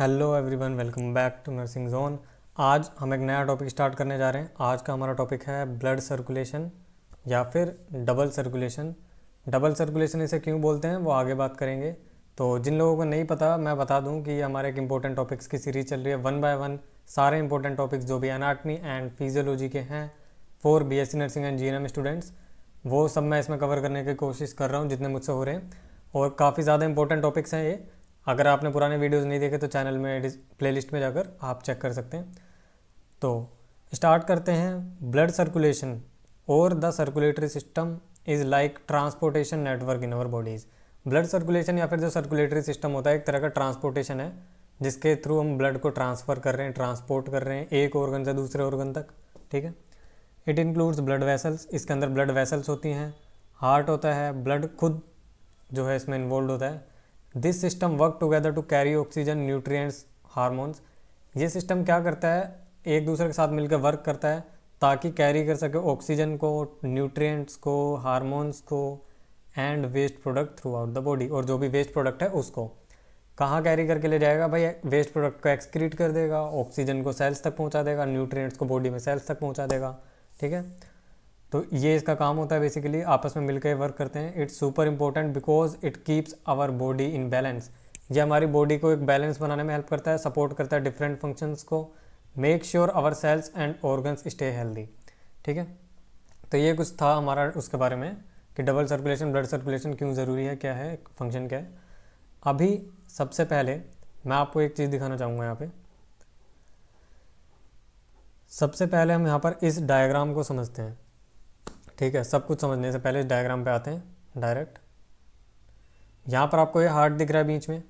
hello everyone welcome back to nursing zone आज हम एक नया टॉपिक स्टार्ट करने जा रहे हैं आज का हमारा टॉपिक है ब्लड सर्कुलेशन या फिर डबल सर्कुलेशन डबल सर्कुलेशन इसे क्यों बोलते हैं वो आगे बात करेंगे तो जिन लोगों को नहीं पता मैं बता दूं कि हमारे एक इम्पोर्टेंट टॉपिक्स की सीरीज चल रही है वन बाय वन सारे इंपॉर्टेंट टॉपिक्स जो भी एनाटमी एंड फिजियोलॉजी के हैं for B nursing and G students वो सब मैं इसमें कवर करने की कोशिश कर रहा हूँ जितने मुझसे हो रहे हैं और काफ़ी ज़्यादा इंपॉर्टेंट टॉपिक्स हैं ये अगर आपने पुराने वीडियोस नहीं देखे तो चैनल में प्लेलिस्ट में जाकर आप चेक कर सकते हैं तो स्टार्ट करते हैं ब्लड सर्कुलेशन और the circulatory system is like transportation network in our bodies blood circulation या फिर जो सर्कुलेटरी सिस्टम होता है एक तरह का ट्रांसपोर्टेशन है जिसके थ्रू हम ब्लड को ट्रांसफ़र कर रहे हैं ट्रांसपोर्ट कर रहे हैं एक ऑर्गन से दूसरे ऑर्गन तक ठीक है इट इंक्लूड्स ब्लड वेसल्स इसके अंदर ब्लड वेसल्स होती हैं हार्ट होता है ब्लड खुद जो है इसमें इन्वॉल्व होता है this system work together to carry oxygen nutrients hormones ये सिस्टम क्या करता है एक दूसरे के साथ मिलकर वर्क करता है ताकि कैरी कर सके ऑक्सीजन को न्यूट्रिएंट्स को हार्मोन्स को and waste product throughout the body और जो भी वेस्ट प्रोडक्ट है उसको कहाँ कैरी करके ले जाएगा भाई वेस्ट प्रोडक्ट को एक्सक्रीट कर देगा ऑक्सीजन को सेल्स तक पहुँचा देगा न्यूट्रिएंट्स को बॉडी में सेल्स तक पहुँचा देगा ठीक है तो ये इसका काम होता है बेसिकली आपस में मिलकर वर्क करते हैं it's super important because it keeps our body in balance ये हमारी बॉडी को एक बैलेंस बनाने में हेल्प करता है सपोर्ट करता है डिफरेंट फंक्शंस को make sure our cells and organs stay healthy ठीक है तो ये कुछ था हमारा उसके बारे में कि डबल सर्कुलेशन ब्लड सर्कुलेशन क्यों ज़रूरी है क्या है फंक्शन क्या है अभी सबसे पहले मैं आपको एक चीज़ दिखाना चाहूँगा यहाँ पे सबसे पहले हम यहाँ पर इस डायग्राम को समझते हैं ठीक है सब कुछ समझने से पहले इस डायग्राम पे आते हैं डायरेक्ट यहाँ पर आपको ये हार्ट दिख रहा है बीच में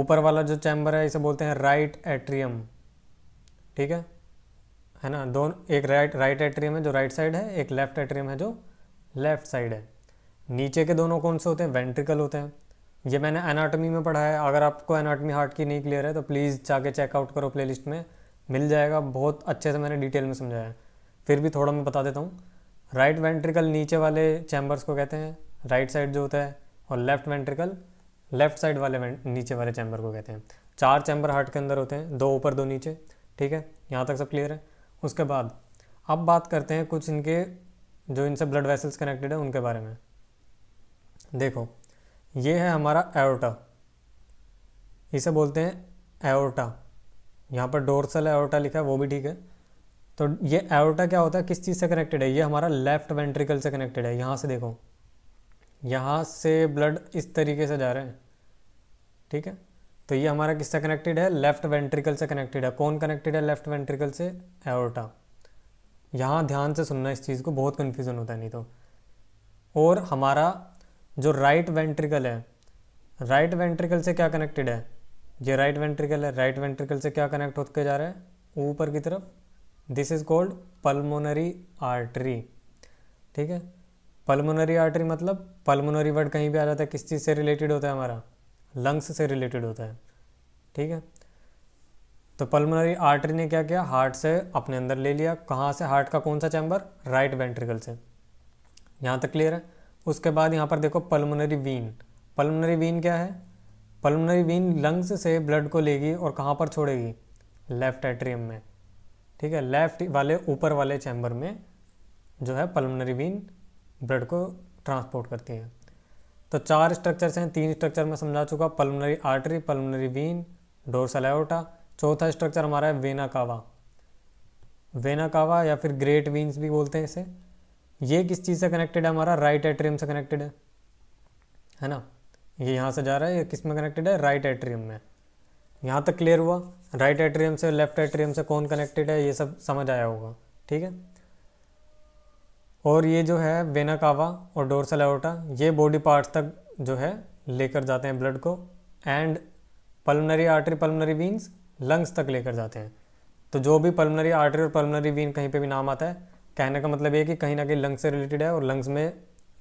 ऊपर वाला जो चैम्बर है इसे बोलते हैं राइट एट्रियम ठीक है है ना दोनों एक राइट राइट एट्रियम है जो राइट साइड है एक लेफ्ट एट्रियम है जो लेफ्ट साइड है नीचे के दोनों कौन से होते हैं वेंट्रिकल होते हैं ये मैंने एनाटॉमी में पढ़ा है अगर आपको एनाटॉमी हार्ट की नहीं क्लियर है तो प्लीज़ जाके चेकआउट करो प्लेलिस्ट में मिल जाएगा बहुत अच्छे से मैंने डिटेल में समझाया है फिर भी थोड़ा मैं बता देता हूँ राइट वेंट्रिकल नीचे वाले चैम्बर्स को कहते हैं राइट साइड जो होता है और लेफ्ट वेंट्रिकल लेफ्ट साइड वाले नीचे वाले चैम्बर को कहते हैं चार चैम्बर हार्ट के अंदर होते हैं दो ऊपर दो नीचे ठीक है यहाँ तक सब क्लियर है उसके बाद अब बात करते हैं कुछ इनके जो इनसे ब्लड वेसल्स कनेक्टेड है उनके बारे में देखो ये है हमारा एओटा इसे बोलते हैं एओटा यहाँ पर डोरसल एरोटा लिखा है वो भी ठीक है तो ये एरोटा क्या होता है किस चीज़ से कनेक्टेड है ये हमारा लेफ्ट वेंट्रिकल से कनेक्टेड है यहाँ से देखो यहाँ से ब्लड इस तरीके से जा रहे हैं ठीक है तो ये हमारा किससे कनेक्टेड है लेफ्ट वेंट्रिकल से कनेक्टेड है कौन कनेक्टेड है लेफ्ट वेंट्रिकल से एवोटा यहाँ ध्यान से सुनना इस चीज़ को बहुत कन्फ्यूज़न होता है नहीं तो और हमारा जो राइट वेंट्रिकल है राइट वेंट्रिकल से क्या कनेक्टेड है ये राइट वेंट्रिकल है राइट वेंट्रिकल से क्या कनेक्ट होते जा रहा है ऊपर की तरफ this is called pulmonary artery ठीक है पल्मोनरी आर्टरी मतलब पल्मोनरी वर्ड कहीं भी आ जाता है किस चीज़ से रिलेटेड होता है हमारा लंग्स से रिलेटेड होता है ठीक है तो पल्मोनरी आर्टरी ने क्या किया हार्ट से अपने अंदर ले लिया कहाँ से हार्ट का कौन सा चैम्बर राइट वेंट्रिकल से यहाँ तक क्लियर है उसके बाद यहाँ पर देखो पल्मोनरी वीन पल्मोनरी वीन क्या है पल्मोनरी वीन लंग्स से ब्लड को लेगी और कहाँ पर छोड़ेगी लेफ्ट एट्रियम में ठीक है लेफ्ट वाले ऊपर वाले चैम्बर में जो है पलमनरी वीन ब्लड को ट्रांसपोर्ट करती है तो चार स्ट्रक्चर्स हैं तीन स्ट्रक्चर मैं समझा चुका pulmonary artery pulmonary vein dorsal चौथा स्ट्रक्चर हमारा है वेना कावा वेना कावा या फिर ग्रेट वीन्स भी बोलते हैं इसे ये किस चीज़ से कनेक्टेड है हमारा राइट एट्रियम से कनेक्टेड है है ना ये यहाँ से जा रहा है ये किस में कनेक्टेड है राइट एट्रियम में यहाँ तक क्लियर हुआ राइट एट्रियम से लेफ्ट एट्रियम से कौन कनेक्टेड है ये सब समझ आया होगा ठीक है और ये जो है वेना कावा और डोरसल एओटा ये बॉडी पार्ट्स तक जो है लेकर जाते हैं ब्लड को and pulmonary artery pulmonary veins lungs तक लेकर जाते हैं तो जो भी पल्मनरी आर्टरी और पल्मनरी वीन कहीं पे भी नाम आता है कहने का मतलब ये कि कहीं ना कहीं लंग्स से रिलेटेड है और लंग्स में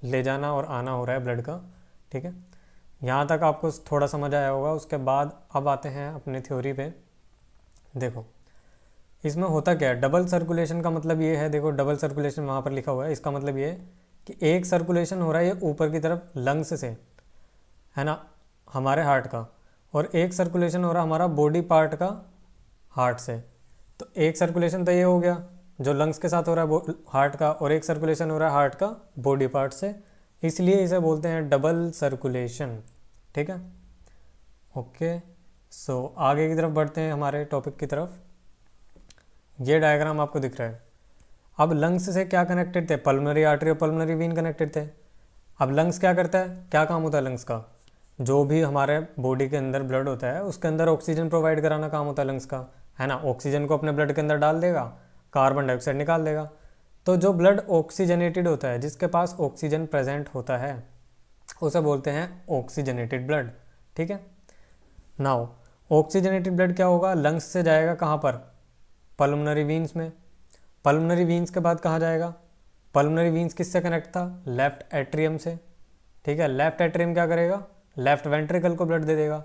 ले जाना और आना हो रहा है ब्लड का ठीक है यहाँ तक आपको थोड़ा समझ आया होगा उसके बाद अब आते हैं अपने थ्योरी पे देखो इसमें होता क्या है डबल सर्कुलेशन का मतलब ये है देखो डबल सर्कुलेशन वहाँ पर लिखा हुआ है इसका मतलब ये है कि एक सर्कुलेशन हो रहा है ये ऊपर की तरफ लंग्स से है ना हमारे हार्ट का और एक सर्कुलेशन हो रहा हमारा बॉडी पार्ट का हार्ट से तो एक सर्कुलेशन तो ये हो गया जो लंग्स के साथ हो रहा है हार्ट का और एक सर्कुलेशन हो रहा है हार्ट का बॉडी पार्ट से इसलिए इसे बोलते हैं डबल सर्कुलेशन ठीक है ओके सो आगे की तरफ बढ़ते हैं हमारे टॉपिक की तरफ ये डायग्राम आपको दिख रहा है अब लंग्स से क्या कनेक्टेड थे पल्मनरी आर्टरी और पल्मनरी वीन कनेक्टेड थे अब लंग्स क्या करता है क्या काम होता है लंग्स का जो भी हमारे बॉडी के अंदर ब्लड होता है उसके अंदर ऑक्सीजन प्रोवाइड कराना काम होता है लंग्स का है ना ऑक्सीजन को अपने ब्लड के अंदर डाल देगा कार्बन डाइऑक्साइड निकाल देगा तो जो ब्लड ऑक्सीजनेटेड होता है जिसके पास ऑक्सीजन प्रेजेंट होता है उसे बोलते हैं ऑक्सीजनेटेड ब्लड ठीक है नाउ ऑक्सीजनेटेड ब्लड क्या होगा लंग्स से जाएगा कहाँ पर पल्मोनरी वीन्स में पल्मोनरी वीन्स के बाद कहाँ जाएगा पल्मोनरी वीन्स किससे कनेक्ट था लेफ्ट एट्रियम से ठीक है लेफ्ट एट्रियम क्या करेगा लेफ्ट वेंट्रिकल को ब्लड दे देगा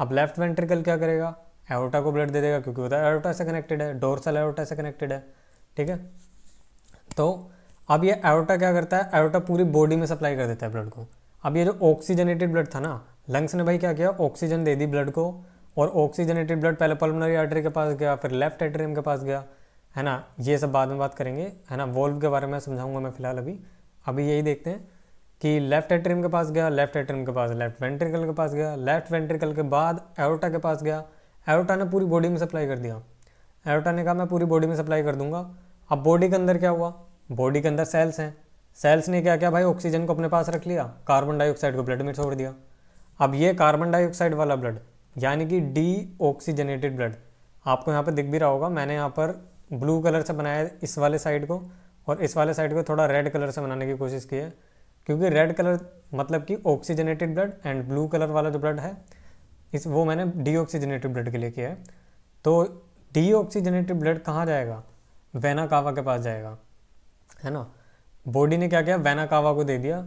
अब लेफ्ट वेंट्रिकल क्या करेगा एरोटा को ब्लड दे देगा क्योंकि वो एरोटा तो से कनेक्टेड है डोरसल एरोटा से कनेक्टेड है ठीक है तो अब ये एरोटा क्या करता है एरोटा पूरी बॉडी में सप्लाई कर देता है ब्लड को अब ये जो ऑक्सीजनेटेड ब्लड था ना लंग्स ने भाई क्या किया ऑक्सीजन दे दी ब्लड को और ऑक्सीजनेटेड ब्लड पहले पल्मोनरी आर्टरी के पास गया फिर लेफ्ट एट्रियम के पास गया है ना ये सब बाद में बात करेंगे है ना वोल्व के बारे में समझाऊंगा मैं फिलहाल अभी अभी यही देखते हैं कि लेफ्ट एट्रियम के पास गया लेफ्ट एट्रियम के पास लेफ्ट वेंट्रिकल के पास गया लेफ्ट वेंट्रिकल के बाद एरोटा के पास गया एरोटा ने पूरी बॉडी में सप्लाई कर दिया एरोटा ने कहा मैं पूरी बॉडी में सप्लाई कर दूंगा अब बॉडी के अंदर क्या हुआ बॉडी के अंदर सेल्स हैं सेल्स ने क्या क्या भाई ऑक्सीजन को अपने पास रख लिया कार्बन डाइऑक्साइड को ब्लड में छोड़ दिया अब ये कार्बन डाइऑक्साइड वाला ब्लड यानी कि डी ऑक्सीजनेटेड ब्लड आपको यहाँ पर दिख भी रहा होगा मैंने यहाँ पर ब्लू कलर से बनाया इस वाले साइड को और इस वाले साइड को थोड़ा रेड कलर से बनाने की कोशिश की है क्योंकि रेड कलर मतलब कि oxygenated blood and blue colour वाला जो ब्लड है इस वो मैंने डी ऑक्सीजनेटेड ब्लड के लिए किया है तो डी ऑक्सीजनेटेड ब्लड कहाँ जाएगा वैना कावा के पास जाएगा है ना बॉडी ने क्या किया वैना कावा को दे दिया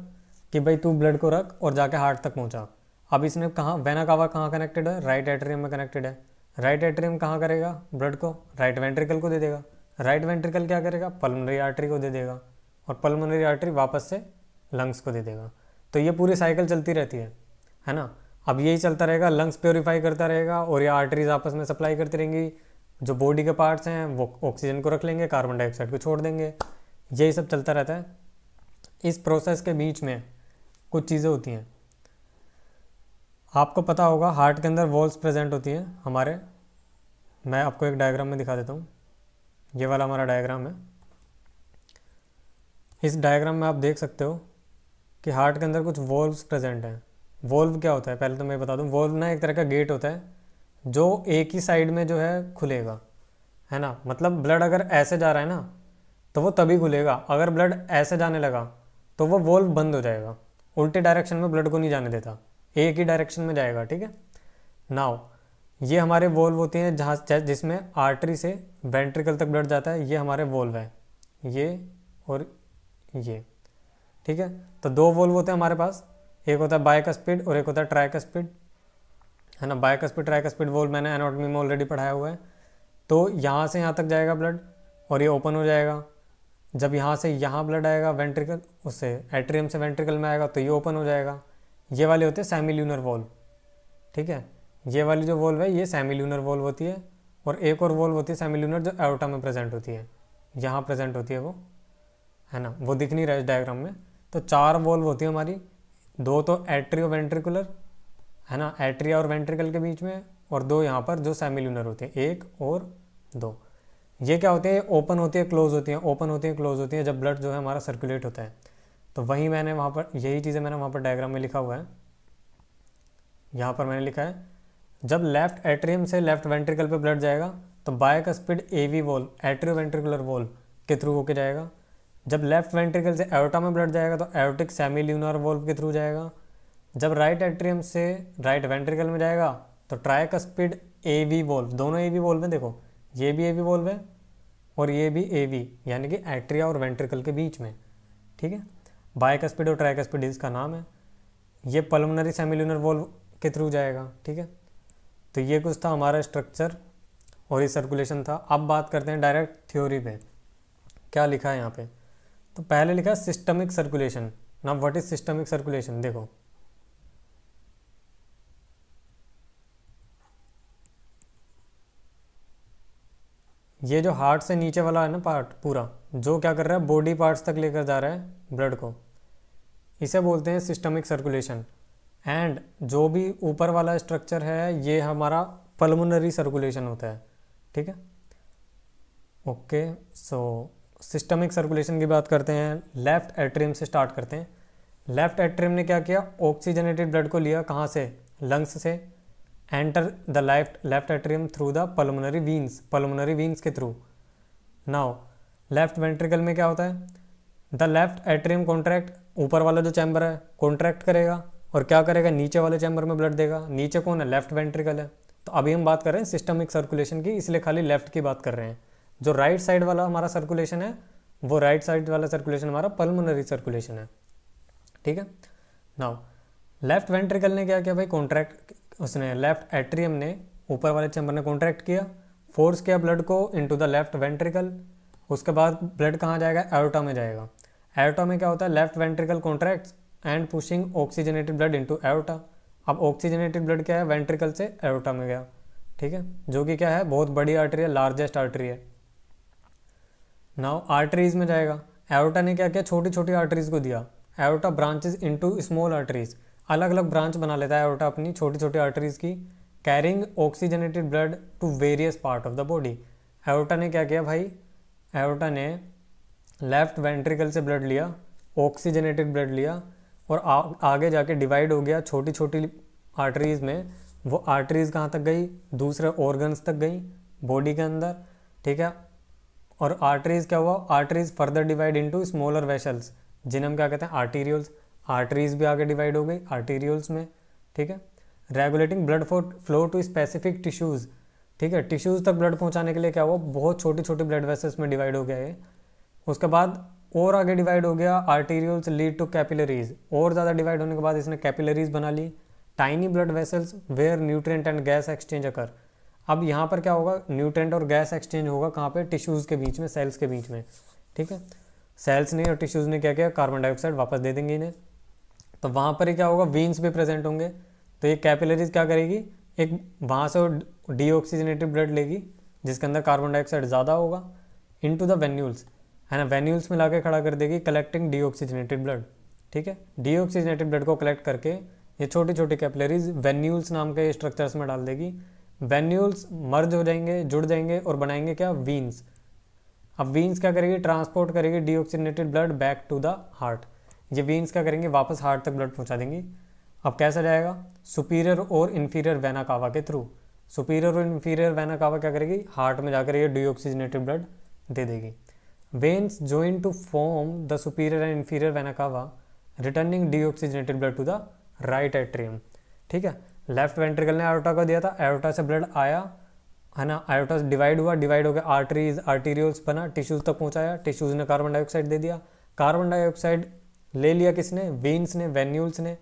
कि भाई तू ब्लड को रख और जाके हार्ट तक पहुंचा अब इसने कहाँ वैना कावा कहाँ कनेक्टेड है राइट एट्रियम में कनेक्टेड है राइट एट्रियम कहाँ करेगा ब्लड को राइट वेंट्रिकल को दे देगा राइट वेंट्रिकल क्या करेगा पलमनरी आर्टरी को दे देगा और पलमनरी आर्टरी वापस से लंग्स को दे देगा तो ये पूरी साइकिल चलती रहती है है ना अब यही चलता रहेगा लंग्स प्योरीफाई करता रहेगा और ये आर्टरीज आपस में सप्लाई करती रहेंगी जो बॉडी के पार्ट्स हैं वो ऑक्सीजन को रख लेंगे कार्बन डाइऑक्साइड को छोड़ देंगे यही सब चलता रहता है इस प्रोसेस के बीच में कुछ चीज़ें होती हैं आपको पता होगा हार्ट के अंदर वॉल्स प्रेजेंट होती हैं हमारे मैं आपको एक डायग्राम में दिखा देता हूँ ये वाला हमारा डायग्राम है इस डायग्राम में आप देख सकते हो कि हार्ट के अंदर कुछ वॉल्व प्रेजेंट हैं वॉल्व क्या होता है पहले तो मैं बता दूँ वॉल्व ना एक तरह का गेट होता है जो एक ही साइड में जो है खुलेगा है ना मतलब ब्लड अगर ऐसे जा रहा है ना तो वो तभी खुलेगा अगर ब्लड ऐसे जाने लगा तो वो वोल्व बंद हो जाएगा उल्टे डायरेक्शन में ब्लड को नहीं जाने देता एक ही डायरेक्शन में जाएगा ठीक है नाव ये हमारे वोल्व होते हैं जहाँ जिसमें आर्टरी से वेंट्रिकल तक ब्लड जाता है ये हमारे वोल्व है ये और ये ठीक है तो दो वोल्व होते हैं हमारे पास एक होता है बाइक स्पीड और एक होता है ट्रैक स्पीड है ना बायकस्पिड ट्राइकस्पिड वोल मैंने एनाटॉमी में ऑलरेडी पढ़ाया हुआ है तो यहाँ से यहाँ तक जाएगा ब्लड और ये ओपन हो जाएगा जब यहाँ से यहाँ ब्लड आएगा वेंट्रिकल उससे एट्रियम से वेंट्रिकल में आएगा तो ये ओपन हो जाएगा ये वाले होते हैं सेमिल्यूनर वॉल्व ठीक है ये वाली जो वॉल्व है ये सेमिल्यूनर वॉल्व होती है और एक और वॉल्व होती है सेमिल्यूनर जो एरोटा में प्रेजेंट होती है यहाँ प्रेजेंट होती है वो है ना वो दिख नहीं रहा है इस डायग्राम में तो चार वॉल्व होती है हमारी दो तो एट्रियो वेंट्रिकुलर है ना एट्रिया और वेंट्रिकल के बीच में और दो यहाँ पर जो सेमिल्यूनर होते हैं एक और दो ये क्या होते हैं ओपन होती है क्लोज होती हैं ओपन होती हैं क्लोज होती हैं जब ब्लड जो है हमारा सर्कुलेट होता है तो वहीं मैंने वहाँ पर यही चीज़ें मैंने वहाँ पर डायग्राम में लिखा हुआ है यहाँ पर मैंने लिखा है जब लेफ्ट एट्रियम से लेफ्ट वेंट्रिकल पर ब्लड जाएगा तो bicuspid A V valve atrioventricular valve के थ्रू होके जाएगा जब लेफ्ट वेंट्रिकल से एवटा में ब्लड जाएगा तो एवटिक सेमी ल्यूनर वॉल्व के थ्रू जाएगा जब राइट एट्रियम से राइट वेंट्रिकल में जाएगा तो ट्राई का स्पीड ए वी वोल्व दोनों ए वी वोल्व हैं देखो ये भी ए वी वोल्व है और ये भी ए वी यानी कि एट्रिया और वेंट्रिकल के बीच में ठीक है बाय का स्पीड और ट्राई का स्पीड इसका नाम है ये पलमनरी सेमिलुनर वोल्व के थ्रू जाएगा ठीक है तो ये कुछ था हमारा स्ट्रक्चर और ये सर्कुलेशन था अब बात करते हैं डायरेक्ट थ्योरी पे क्या लिखा है यहाँ पे तो पहले लिखा systemic circulation now what is systemic circulation देखो ये जो हार्ट से नीचे वाला है ना पार्ट पूरा जो क्या कर रहा है बॉडी पार्ट्स तक लेकर जा रहा है ब्लड को इसे बोलते हैं सिस्टमिक सर्कुलेशन एंड जो भी ऊपर वाला स्ट्रक्चर है ये हमारा पल्मोनरी सर्कुलेशन होता है ठीक है ओके सो सिस्टमिक सर्कुलेशन की बात करते हैं लेफ़्ट एट्रियम से स्टार्ट करते हैं लेफ़्ट एट्रियम ने क्या किया ऑक्सीजनेटेड ब्लड को लिया कहाँ से लंग्स से enter the left left atrium through the pulmonary veins pulmonary veins के थ्रू नाउ लेफ्ट वेंट्रिकल में क्या होता है द लेफ्ट एट्रियम कॉन्ट्रैक्ट ऊपर वाला जो चैम्बर है कॉन्ट्रैक्ट करेगा और क्या करेगा नीचे वाले चैम्बर में ब्लड देगा नीचे कौन है लेफ्ट वेंट्रिकल है तो अभी हम बात कर रहे हैं सिस्टमिक सर्कुलेशन की इसलिए खाली लेफ्ट की बात कर रहे हैं जो राइट right साइड वाला हमारा सर्कुलेशन है वो राइट right साइड वाला सर्कुलेशन हमारा पल्मोनरी सर्कुलेशन है ठीक है नाउ लेफ्ट वेंट्रिकल ने क्या किया भाई कॉन्ट्रैक्ट उसने लेफ्ट एट्रियम ने ऊपर वाले चैम्बर ने कॉन्ट्रैक्ट किया फोर्स किया ब्लड को इनटू द लेफ्ट वेंट्रिकल उसके बाद ब्लड कहाँ जाएगा एरोटा में जाएगा एरोटा में क्या होता है left ventricle contract and pushing oxygenated blood into aorta अब ऑक्सीजनेटेड ब्लड क्या है वेंट्रिकल से एरोटा में गया ठीक है जो कि क्या है बहुत बड़ी आर्टरी है लार्जेस्ट आर्टरी है नाउ आर्टरीज में जाएगा एरोटा ने क्या किया छोटी छोटी आर्टरीज को दिया aorta branches into small arteries अलग अलग ब्रांच बना लेता है एरोटा अपनी छोटी छोटी आर्टरीज की carrying oxygenated blood to various part of the body aorta ने क्या किया भाई एरोटा ने लेफ्ट वेंट्रिकल से ब्लड लिया ऑक्सीजनेटेड ब्लड लिया और आ, आगे जाके डिवाइड हो गया छोटी छोटी आर्टरीज़ में वो आर्टरीज़ कहाँ तक गई दूसरे ऑर्गन्स तक गई बॉडी के अंदर ठीक है और आर्टरीज़ क्या हुआ arteries further divide into smaller vessels जिन्हें हम क्या कहते हैं आर्टीरियल्स आर्टरीज भी आगे डिवाइड हो गई आर्टीरियल्स में ठीक है regulating blood flow to specific tissues ठीक है टिश्यूज़ तक ब्लड पहुंचाने के लिए क्या हुआ बहुत छोटी छोटी ब्लड वेसल्स में डिवाइड हो गया ये उसके बाद और आगे डिवाइड हो गया आर्टीरियल्स लीड टू कैपिलरीज और ज़्यादा डिवाइड होने के बाद इसने कैपिलरीज बना ली tiny blood vessels where nutrient and gas exchange occur अब यहाँ पर क्या होगा न्यूट्रेंट और गैस एक्सचेंज होगा कहाँ पर टिश्यूज़ के बीच में सेल्स के बीच में ठीक है सेल्स ने और टिश्यूज़ ने क्या किया कार्बन डाइऑक्साइड वापस दे देंगे इन्हें तो वहाँ पर क्या होगा वीन्स भी प्रेजेंट होंगे तो ये कैपिलरीज क्या करेगी एक वहाँ से डीऑक्सीजनेटेड ब्लड लेगी जिसके अंदर कार्बन डाइऑक्साइड ज़्यादा होगा इन टू द वेन्यूल्स है ना वेन्यूल्स में ला के खड़ा कर देगी कलेक्टिंग डीऑक्सीजनेटेड ब्लड ठीक है डीऑक्सीजनेटेड ब्लड को कलेक्ट करके ये छोटी छोटी कैपिलरीज वेन्यूल्स नाम के स्ट्रक्चर्स में डाल देगी वेन्यूल्स मर्ज हो जाएंगे जुड़ जाएंगे और बनाएंगे क्या वीन्स अब वीन्स क्या करेगी ट्रांसपोर्ट करेगी deoxygenated blood back to the heart ये वेन्स क्या करेंगे वापस हार्ट तक ब्लड पहुँचा देंगी अब कैसा जाएगा सुपीरियर और इन्फीरियर वैना कावा के थ्रू सुपीरियर और इन्फीरियर वैना कावा क्या करेगी हार्ट में जाकर ये डीऑक्सीजनेटेड ब्लड दे देगी veins join to form the superior and inferior vena cava returning deoxygenated blood to the right atrium ठीक है लेफ्ट वेंट्रिकल ने एरोटा को दिया था एरोटा से ब्लड आया है ना आयोटा डिवाइड हुआ डिवाइड होकर आर्टरीज आर्टीरियल्स बना टिश्यूज तक पहुंचाया टिश्यूज ने कार्बन डाइऑक्साइड दे दिया कार्बन डाइऑक्साइड ले लिया किसने वीन्स ने वेन्यूल्स ने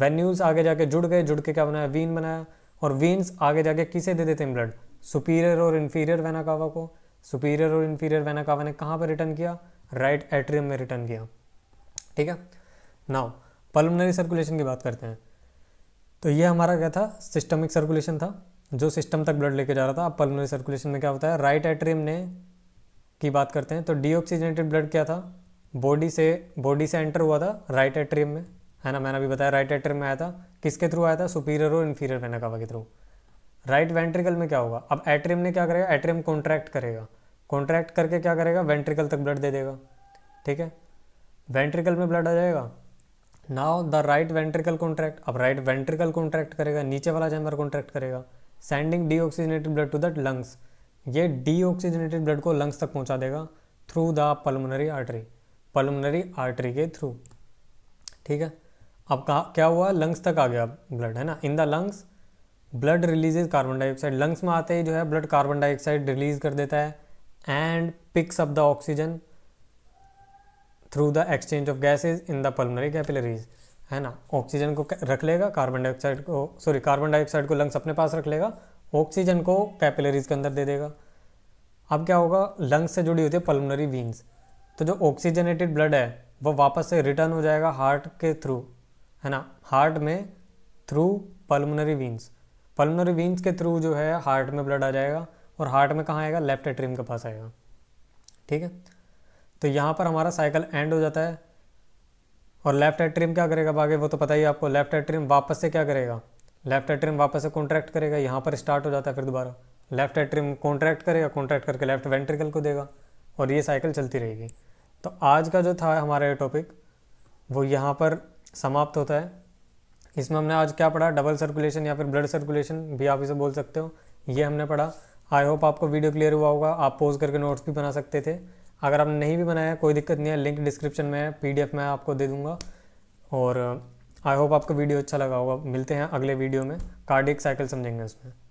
वेन्यूल्स आगे जाके जुड़ गए जुड़ के क्या बनाया वीन बनाया और वीन्स आगे जाके किसे दे देते हैं ब्लड सुपीरियर और इन्फीरियर वेनाकावा को सुपीरियर और इन्फीरियर वेना ने कहाँ पर रिटर्न किया राइट right एट्रियम में रिटर्न किया ठीक है नाउ पल्मनरी सर्कुलेशन की बात करते हैं तो ये हमारा क्या था सिस्टमिक सर्कुलेशन था जो सिस्टम तक ब्लड लेके जा रहा था अब पल्मोनरी सर्कुलेशन में क्या होता है राइट right एट्रियम ने की बात करते हैं तो डीऑक्सीजनेटेड ब्लड क्या था बॉडी से बॉडी से एंटर हुआ था राइट एट्रियम में है ना मैंने अभी बताया राइट एट्रियम में आया था किसके थ्रू आया था सुपीरियर और इन्फीरियर वेना कावा के थ्रू राइट वेंट्रिकल में क्या होगा अब एट्रियम ने क्या करेगा एट्रियम कॉन्ट्रैक्ट करेगा कॉन्ट्रैक्ट करके क्या करेगा वेंट्रिकल तक ब्लड दे देगा ठीक है वेंट्रिकल में ब्लड आ जाएगा now the right ventricle contract अब राइट वेंट्रिकल कॉन्ट्रैक्ट करेगा नीचे वाला चैम्बर कॉन्ट्रैक्ट करेगा sending deoxygenated blood to that lungs ये डीऑक्सीजनेटेड ब्लड को लंग्स तक पहुंचा देगा through the pulmonary artery pulmonary artery के थ्रू ठीक है अब कहा क्या हुआ लंग्स तक आ गया ब्लड है ना in the lungs blood releases carbon dioxide lungs में आते ही जो है ब्लड कार्बन डाइऑक्साइड रिलीज कर देता है and picks up the oxygen through the exchange of gases in the pulmonary capillaries है ना ऑक्सीजन को रख लेगा कार्बन डाइऑक्साइड को सॉरी कार्बन डाइऑक्साइड को लंग्स अपने पास रख लेगा ऑक्सीजन को कैपिलरीज के अंदर दे देगा अब क्या होगा लंग्स से जुड़ी होती है पल्मोनरी वीन्स तो जो ऑक्सीजनेटेड ब्लड है वो वापस से रिटर्न हो जाएगा हार्ट के थ्रू है ना हार्ट में through pulmonary veins pulmonary veins के थ्रू जो है हार्ट में ब्लड आ जाएगा और हार्ट में कहाँ आएगा लेफ्ट एट्रियम के पास आएगा ठीक है तो यहाँ पर हमारा साइकिल एंड हो जाता है और लेफ्ट एट्रियम क्या करेगा बागे वो तो पता ही आपको लेफ्ट एट्रियम वापस से क्या करेगा लेफ्ट एट्रियम वापस से कॉन्ट्रैक्ट करेगा यहाँ पर स्टार्ट हो जाता है फिर दोबारा लेफ्ट एट्रियम कॉन्ट्रैक्ट करेगा कॉन्ट्रैक्ट करके लेफ्ट वेंट्रिकल को देगा और ये साइकिल चलती रहेगी तो आज का जो था हमारा ये टॉपिक वो यहाँ पर समाप्त होता है इसमें हमने आज क्या पढ़ा डबल सर्कुलेशन या फिर ब्लड सर्कुलेशन भी आप इसे बोल सकते हो ये हमने पढ़ा आई होप आपको वीडियो क्लियर हुआ होगा आप पोज करके नोट्स भी बना सकते थे अगर आपने नहीं भी बनाया कोई दिक्कत नहीं है लिंक डिस्क्रिप्शन में है पी मैं आपको दे दूँगा और आई होप आपको वीडियो अच्छा लगा होगा मिलते हैं अगले वीडियो में कार्डिक साइकिल समझेंगे उसमें